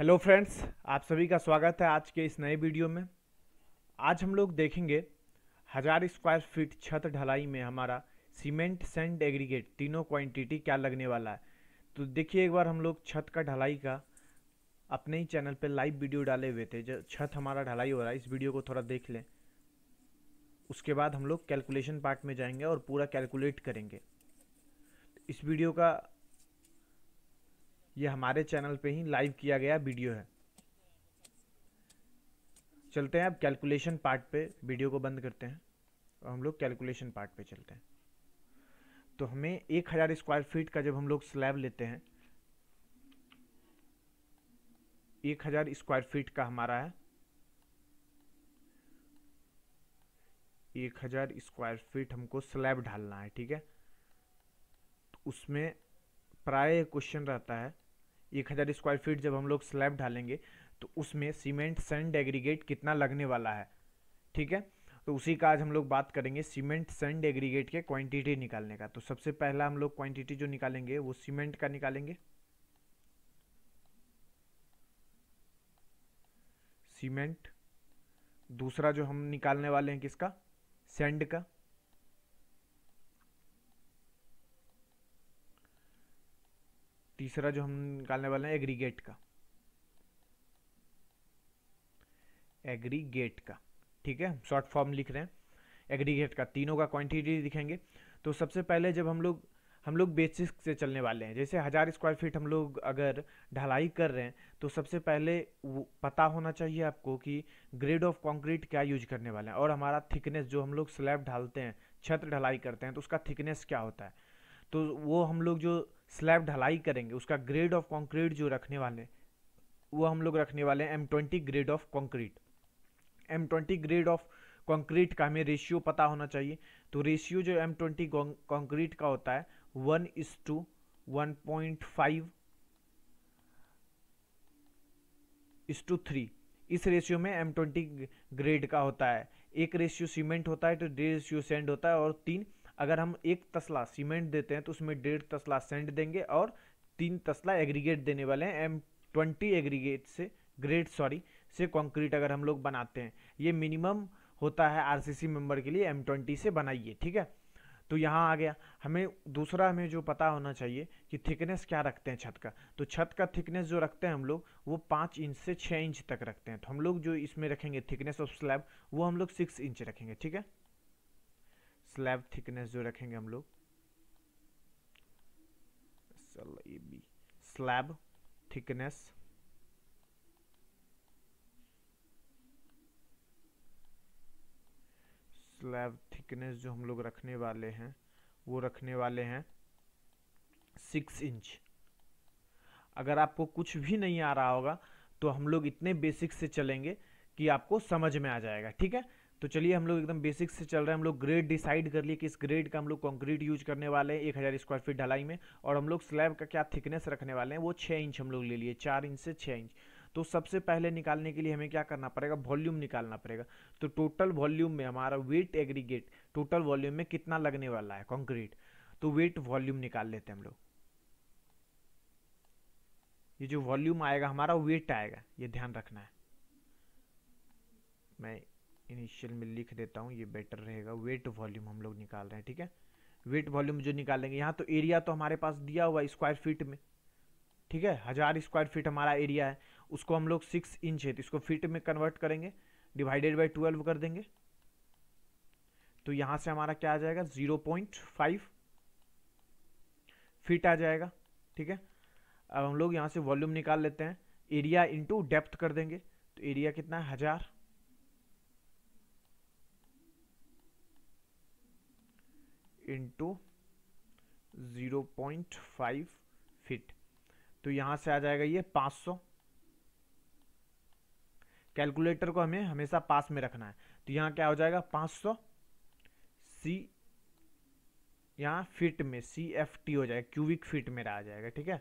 hello friends आप सभी का स्वागत है आज के इस नए वीडियो में आज हम लोग देखेंगे हज़ार स्क्वायर फीट छत ढलाई में हमारा सीमेंट सेंड एग्रीगेट तीनों क्वांटिटी क्या लगने वाला है तो देखिए एक बार हम लोग छत का ढलाई का अपने ही चैनल पे लाइव वीडियो डाले हुए थे जो छत हमारा ढलाई हो रहा है इस वीडियो को थोड़ा देख लें उसके बाद हम लोग कैलकुलेशन पार्ट में जाएंगे और पूरा कैलकुलेट करेंगे इस वीडियो का ये हमारे चैनल पे ही लाइव किया गया वीडियो है चलते हैं अब कैलकुलेशन पार्ट पे वीडियो को बंद करते हैं और हम लोग कैलकुलेशन पार्ट पे चलते हैं तो हमें एक हज़ार स्क्वायर फीट का जब हम लोग स्लैब लेते हैं एक हज़ार स्क्वायर फीट का हमारा है एक हज़ार स्क्वायर फीट हमको स्लैब ढालना है ठीक है तो उसमें प्राय क्वेश्चन रहता है एक हज़ार स्क्वायर फीट जब हम लोग स्लैब डालेंगे तो उसमें सीमेंट सेंड एग्रीगेट कितना लगने वाला है ठीक है तो उसी का आज हम लोग बात करेंगे सीमेंट सेंड एग्रीगेट के क्वांटिटी निकालने का तो सबसे पहला हम लोग क्वांटिटी जो निकालेंगे वो सीमेंट का निकालेंगे सीमेंट दूसरा जो हम निकालने वाले हैं किसका सेंड का तीसरा जो हम निकालने वाले हैं एग्रीगेट का एग्रीगेट का ठीक है शॉर्ट फॉर्म लिख रहे हैं एग्रीगेट का तीनों का क्वांटिटी दिखेंगे तो सबसे पहले जब हम लोग हम लोग बेसिस से चलने वाले हैं जैसे हज़ार स्क्वायर फीट हम लोग अगर ढलाई कर रहे हैं तो सबसे पहले पता होना चाहिए आपको कि ग्रेड ऑफ कंक्रीट क्या यूज करने वाले हैं और हमारा थिकनेस जो हम लोग स्लैब ढालते हैं छत ढलाई करते हैं तो उसका थिकनेस क्या होता है तो वो हम लोग जो स्लैब ढलाई करेंगे उसका ग्रेड ऑफ कंक्रीट जो रखने वाले वो हम लोग रखने वाले हैं M twenty grade of concrete M twenty grade of concrete का हमें रेशियो पता होना चाहिए तो रेशियो जो एम ट्वेंटी कॉन्क्रीट का होता है one is to one point five is to three इस रेशियो में एम ट्वेंटी ग्रेड का होता है एक रेशियो सीमेंट होता है तो डेढ़ रेशियो सेंड होता है और तीन अगर हम एक तसला सीमेंट देते हैं तो उसमें डेढ़ तसला सेंट देंगे और तीन तसला एग्रीगेट देने वाले हैं एम ट्वेंटी एग्रीगेट से ग्रेड सॉरी से कंक्रीट अगर हम लोग बनाते हैं ये मिनिमम होता है आरसीसी मेंबर के लिए एम ट्वेंटी से बनाइए ठीक है तो यहाँ आ गया हमें दूसरा हमें जो पता होना चाहिए कि थिकनेस क्या रखते हैं छत का तो छत का थिकनेस जो रखते हैं हम लोग वो पाँच इंच से छः इंच तक रखते हैं तो हम लोग जो इसमें रखेंगे थिकनेस ऑफ स्लैब वो हम लोग सिक्स इंच रखेंगे ठीक है स्लैब थिकनेस जो रखेंगे हम लोग सल a slab thickness slab thickness जो हम लोग रखने वाले हैं वो रखने वाले हैं सिक्स इंच अगर आपको कुछ भी नहीं आ रहा होगा तो हम लोग इतने बेसिक से चलेंगे कि आपको समझ में आ जाएगा ठीक है तो चलिए हम लोग एकदम बेसिक से चल रहे हैं हम लोग ग्रेड डिसाइड कर लिए कि इस ग्रेड का हम लोग कंक्रीट यूज करने वाले हैं एक हज़ार स्क्वायर फीट ढलाई में और हम लोग स्लैब का क्या थिकनेस रखने वाले हैं वो छः इंच हम लोग ले लिए चार इंच से छः इंच तो सबसे पहले निकालने के लिए हमें क्या करना पड़ेगा वॉल्यूम निकालना पड़ेगा तो टोटल वॉल्यूम में हमारा वेट एग्रीगेट टोटल वॉल्यूम में कितना लगने वाला है कॉन्क्रीट तो वेट वॉल्यूम निकाल लेते हैं हम लोग ये जो वॉल्यूम आएगा हमारा वेट आएगा ये ध्यान रखना है मैं इनिशियल में लिख देता हूँ ये बेटर रहेगा वेट वॉल्यूम हम लोग निकाल रहे हैं ठीक है वेट वॉल्यूम जो निकालेंगे यहाँ तो एरिया तो हमारे पास दिया हुआ स्क्वायर फीट में ठीक है हज़ार स्क्वायर फीट हमारा एरिया है उसको हम लोग सिक्स इंच है तो इसको फीट में कन्वर्ट करेंगे डिवाइडेड बाई ट्वेल्व कर देंगे तो यहाँ से हमारा क्या आ जाएगा ज़ीरो पॉइंट फाइव फीट आ जाएगा ठीक है अब हम लोग यहाँ से वॉल्यूम निकाल लेते हैं एरिया इंटू डेप्थ कर देंगे तो एरिया कितना है हज़ार into zero point five feet तो यहां से आ जाएगा ये पांच सौ कैलकुलेटर को हमें हमेशा पास में रखना है तो यहां क्या हो जाएगा पांच सौ सी यहां फिट में सी एफ टी हो जाएगा क्यूबिक फिट मेरा आ जाएगा ठीक है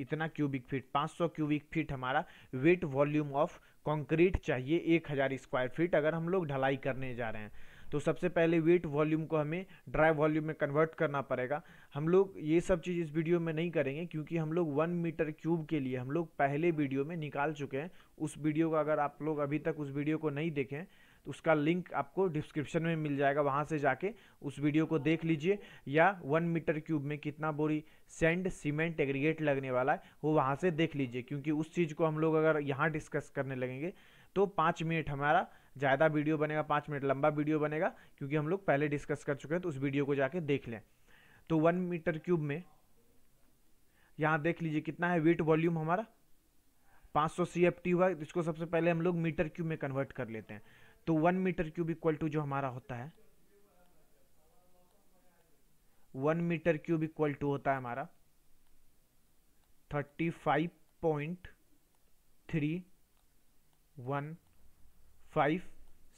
इतना क्यूबिक फीट 500 क्यूबिक फीट हमारा वेट वॉल्यूम ऑफ कंक्रीट चाहिए 1000 स्क्वायर फीट अगर हम लोग ढलाई करने जा रहे हैं तो सबसे पहले वेट वॉल्यूम को हमें ड्राई वॉल्यूम में कन्वर्ट करना पड़ेगा हम लोग ये सब चीज़ इस वीडियो में नहीं करेंगे क्योंकि हम लोग वन मीटर क्यूब के लिए हम लोग पहले वीडियो में निकाल चुके हैं उस वीडियो का अगर आप लोग अभी तक उस वीडियो को नहीं देखें तो उसका लिंक आपको डिस्क्रिप्शन में मिल जाएगा वहाँ से जाके उस वीडियो को देख लीजिए या वन मीटर क्यूब में कितना बोरी सेंड सीमेंट एग्रीगेट लगने वाला है वो वहाँ से देख लीजिए क्योंकि उस चीज़ को हम लोग अगर यहाँ डिस्कस करने लगेंगे तो पाँच मिनट हमारा ज़्यादा वीडियो बनेगा पाँच मिनट लंबा वीडियो बनेगा क्योंकि हम लोग पहले डिस्कस कर चुके हैं तो उस वीडियो को जाके देख लें तो वन मीटर क्यूब में यहाँ देख लीजिए कितना है वेट वॉल्यूम हमारा 500 सौ सी एफ टी हुआ इसको सबसे पहले हम लोग मीटर क्यूब में कन्वर्ट कर लेते हैं तो one metre cube equal to जो हमारा होता है one metre cube equal to होता है हमारा thirty five point three one five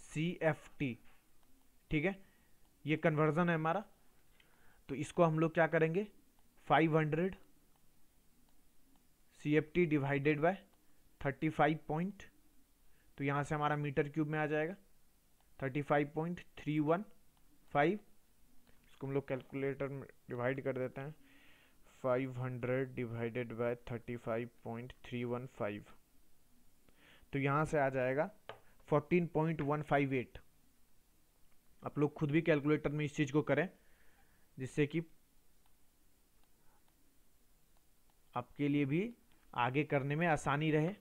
C F T ठीक है ये कन्वर्जन है हमारा तो इसको हम लोग क्या करेंगे five hundred C F T divided by thirty five point तो यहाँ से हमारा मीटर क्यूब में आ जाएगा thirty five point three one five इसको हम लोग कैलकुलेटर में डिवाइड कर देते हैं five hundred divided by thirty five point three one five तो यहाँ से आ जाएगा fourteen point one five eight आप लोग खुद भी कैलकुलेटर में इस चीज़ को करें जिससे कि आपके लिए भी आगे करने में आसानी रहे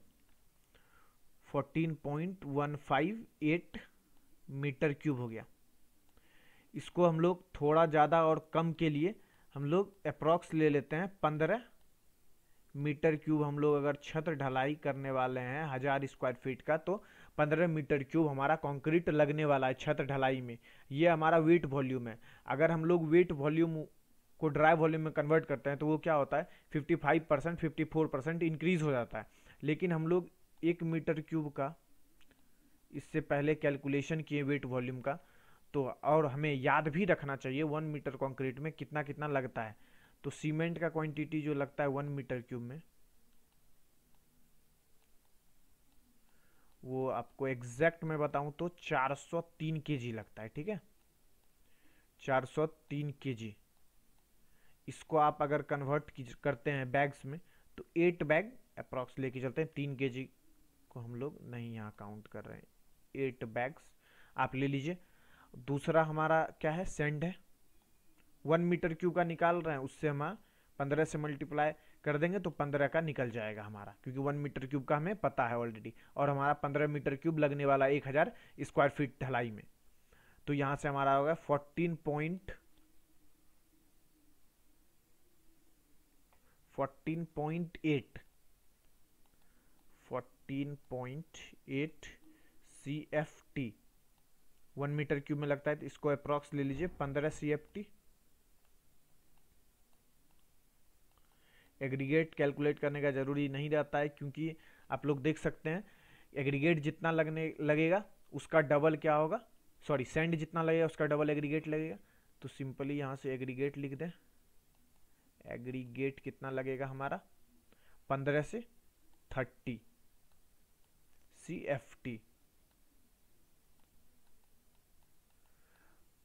14.158 मीटर क्यूब हो गया इसको हम लोग थोड़ा ज़्यादा और कम के लिए हम लोग अप्रॉक्स ले लेते हैं पंद्रह मीटर क्यूब हम लोग अगर छत्र ढलाई करने वाले हैं हज़ार स्क्वायर फीट का तो पंद्रह मीटर क्यूब हमारा कंक्रीट लगने वाला है छत ढलाई में ये हमारा वेट वॉल्यूम है अगर हम लोग वेट वॉल्यूम को ड्राई वॉल्यूम में कन्वर्ट करते हैं तो वो क्या होता है 55 परसेंट फिफ्टी इंक्रीज़ हो जाता है लेकिन हम लोग एक मीटर क्यूब का इससे पहले कैलकुलेशन किए वेट वॉल्यूम का तो और हमें याद भी रखना चाहिए वन मीटर कंक्रीट में कितना कितना लगता है तो सीमेंट का क्वांटिटी जो लगता है वन मीटर क्यूब में वो आपको एग्जैक्ट में बताऊं तो 403 केजी लगता है ठीक है 403 केजी इसको आप अगर कन्वर्ट करते हैं बैग्स में तो एट बैग अप्रॉक्स लेके चलते हैं तीन केजी को हम लोग नहीं यहाँ काउंट कर रहे हैं एट बैग्स आप ले लीजिए दूसरा हमारा क्या है सेंड है वन मीटर क्यू का निकाल रहे हैं उससे हम पंद्रह से मल्टीप्लाई कर देंगे तो पंद्रह का निकल जाएगा हमारा क्योंकि वन मीटर क्यूब का हमें पता है ऑलरेडी और हमारा पंद्रह मीटर क्यूब लगने वाला एक हज़ार स्क्वायर फीट ढलाई में तो यहाँ से हमारा होगा fourteen point fourteen point eight 14.8 CFT one metre cube में लगता है तो इसको अप्रॉक्स ले लीजिए 15 CFT एग्रीगेट कैलकुलेट करने का ज़रूरी नहीं रहता है क्योंकि आप लोग देख सकते हैं एग्रीगेट जितना लगने लगेगा उसका डबल क्या होगा सॉरी सेंड जितना लगेगा उसका डबल एग्रीगेट लगेगा तो सिंपली यहां से एग्रीगेट लिख दें एग्रीगेट कितना लगेगा हमारा पंद्रह से थर्टी सी एफ टी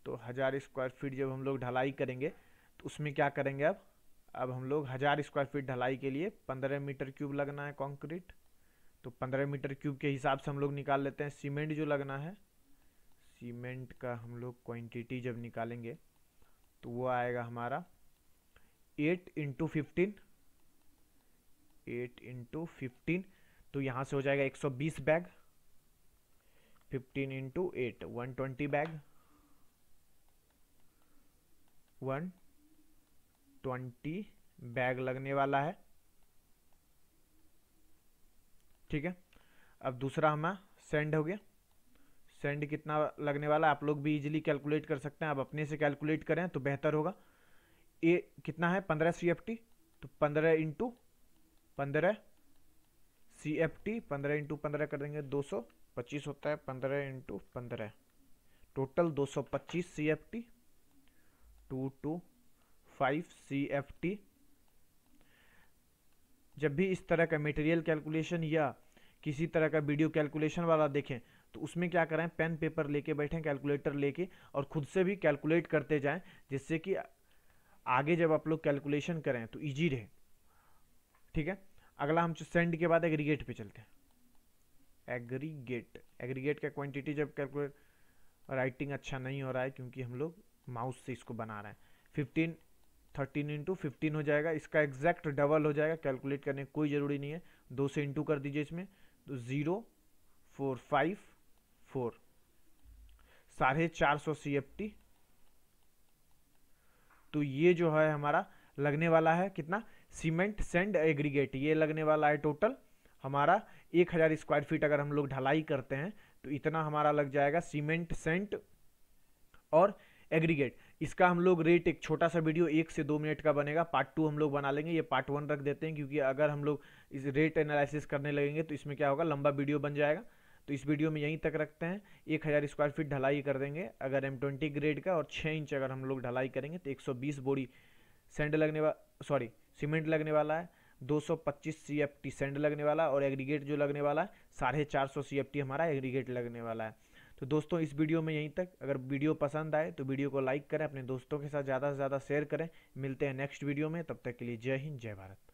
तो हज़ार स्क्वायर फीट जब हम लोग ढलाई करेंगे तो उसमें क्या करेंगे अब अब हम लोग हज़ार स्क्वायर फीट ढलाई के लिए पंद्रह मीटर क्यूब लगना है कंक्रीट तो पंद्रह मीटर क्यूब के हिसाब से हम लोग निकाल लेते हैं सीमेंट जो लगना है सीमेंट का हम लोग क्वांटिटी जब निकालेंगे तो वो आएगा हमारा eight into fifteen eight into fifteen तो यहाँ से हो जाएगा 120 bag 15 into eight one bag one twenty bag लगने वाला है ठीक है अब दूसरा हमें सेंड हो गया सेंड कितना लगने वाला आप लोग भी इजीली कैलकुलेट कर सकते हैं आप अपने से कैलकुलेट करें तो बेहतर होगा ए कितना है पंद्रह सी एफ टी तो पंद्रह इंटू पंद्रह सी एफ टी पंद्रह इंटू पंद्रह कर देंगे दो सौ पच्चीस होता है पंद्रह इंटू पंद्रह टोटल दो सौ पच्चीस C F T two two five C F T जब भी इस तरह का मटेरियल कैलकुलेशन या किसी तरह का वीडियो कैलकुलेशन वाला देखें तो उसमें क्या करें पेन पेपर लेके बैठें कैलकुलेटर लेके और खुद से भी कैलकुलेट करते जाएं जिससे कि आगे जब आप लोग कैलकुलेशन करें तो ईजी रहे ठीक है अगला हम सेंड के बाद एग्रीगेट पे चलते हैं एग्रीगेट एग्रीगेट का क्वांटिटी जब कैलकुलेट राइटिंग अच्छा नहीं हो रहा है क्योंकि हम लोग माउस से इसको बना रहे हैं फिफ्टीन थर्टीन इंटू फिफ्टीन हो जाएगा इसका एग्जैक्ट डबल हो जाएगा कैलकुलेट करने कोई ज़रूरी नहीं है दो से इंटू कर दीजिए इसमें तो ज़ीरो फोर फाइव फोर साढ़े चार सौ सी एफ टी तो ये जो है हमारा लगने वाला है कितना सीमेंट सेंड एग्रीगेट ये लगने वाला है टोटल हमारा एक हज़ार स्क्वायर फीट अगर हम लोग ढलाई करते हैं तो इतना हमारा लग जाएगा सीमेंट सेंट और एग्रीगेट इसका हम लोग रेट एक छोटा सा वीडियो एक से दो मिनट का बनेगा पार्ट टू हम लोग बना लेंगे ये पार्ट वन रख देते हैं क्योंकि अगर हम लोग इस रेट एनालिसिस करने लगेंगे तो इसमें क्या होगा लंबा वीडियो बन जाएगा तो इस वीडियो में यहीं तक रखते हैं एक हज़ार स्क्वायर फीट ढलाई कर देंगे अगर एम ट्वेंटी ग्रेड का और छः इंच अगर हम लोग ढलाई करेंगे तो एक सौ बीस बोरी सेंड लगने वा सॉरी सीमेंट लगने वाला है 225 सीएफटी सैंड लगने वाला है और एग्रीगेट जो लगने वाला है साढ़े चार सौ सी हमारा एग्रीगेट लगने वाला है तो दोस्तों इस वीडियो में यहीं तक अगर वीडियो पसंद आए तो वीडियो को लाइक करें अपने दोस्तों के साथ ज़्यादा से ज़्यादा शेयर करें मिलते हैं नेक्स्ट वीडियो में तब तक के लिए जय हिंद जय भारत